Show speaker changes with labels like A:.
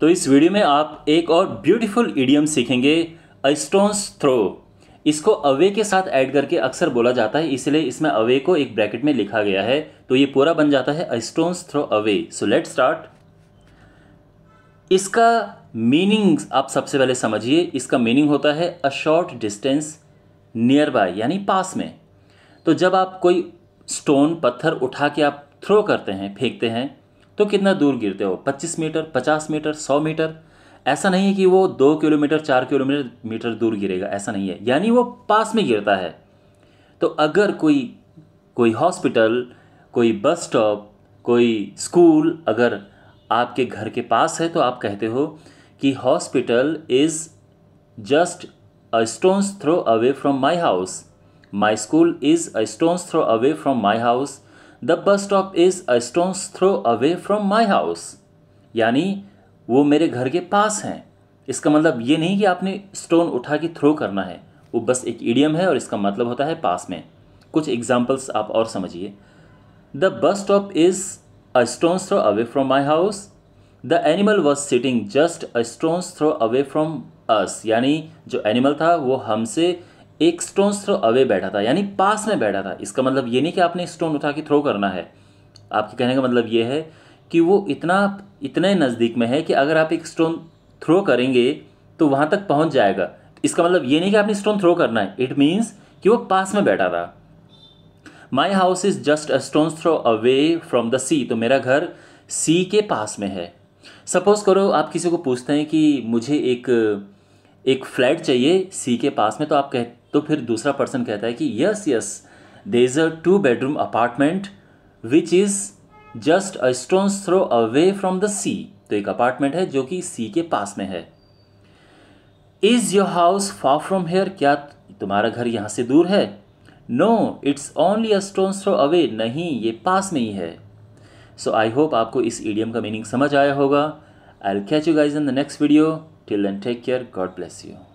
A: तो इस वीडियो में आप एक और ब्यूटीफुल ईडियम सीखेंगे अस्टोन्स थ्रो इसको अवे के साथ ऐड करके अक्सर बोला जाता है इसलिए इसमें अवे को एक ब्रैकेट में लिखा गया है तो ये पूरा बन जाता है a stone's throw away so let start इसका मीनिंग आप सबसे पहले समझिए इसका मीनिंग होता है a short distance nearby यानी पास में तो जब आप कोई स्टोन पत्थर उठा के आप थ्रो करते हैं फेंकते हैं तो कितना दूर गिरते हो 25 मीटर 50 मीटर 100 मीटर ऐसा नहीं है कि वो दो किलोमीटर चार किलोमीटर मीटर दूर गिरेगा ऐसा नहीं है यानी वो पास में गिरता है तो अगर कोई कोई हॉस्पिटल कोई बस स्टॉप कोई स्कूल अगर आपके घर के पास है तो आप कहते हो कि hospital is just a stone's throw away from my house my school is a stone's throw away from my house the bus stop is a stone's throw away from my house यानी वो मेरे घर के पास हैं इसका मतलब ये नहीं कि आपने स्टोन उठा के थ्रो करना है वो बस एक ईडियम है और इसका मतलब होता है पास में कुछ एग्जाम्पल्स आप और समझिए the bus stop is a stone's throw away from my house the animal was sitting just a stone's throw away from us यानी जो एनिमल था वो हमसे एक स्टोन थ्रो अवे बैठा था यानी पास में बैठा था इसका मतलब ये नहीं कि आपने स्टोन उठा के थ्रो करना है आपके कहने का मतलब ये है कि वो इतना इतने नज़दीक में है कि अगर आप एक स्टोन थ्रो करेंगे तो वहाँ तक पहुँच जाएगा इसका मतलब ये नहीं कि आपने स्टोन थ्रो करना है इट मीन्स कि वो पास में बैठा था my house is just a stone throw away from the sea तो मेरा घर सी के पास में है सपोज़ करो आप किसी को पूछते हैं कि मुझे एक एक फ्लैट चाहिए सी के पास में तो आप कह तो फिर दूसरा पर्सन कहता है कि yes yes there is a two bedroom apartment which is just a stone throw away from the sea तो एक अपार्टमेंट है जो कि सी के पास में है is your house far from here क्या तुम्हारा घर यहाँ से दूर है no it's only a stone throw away नहीं ये पास में ही है सो आई होप आपको इस ईडियम का मीनिंग समझ आया होगा I will catch you guys in the next video till and take care God bless you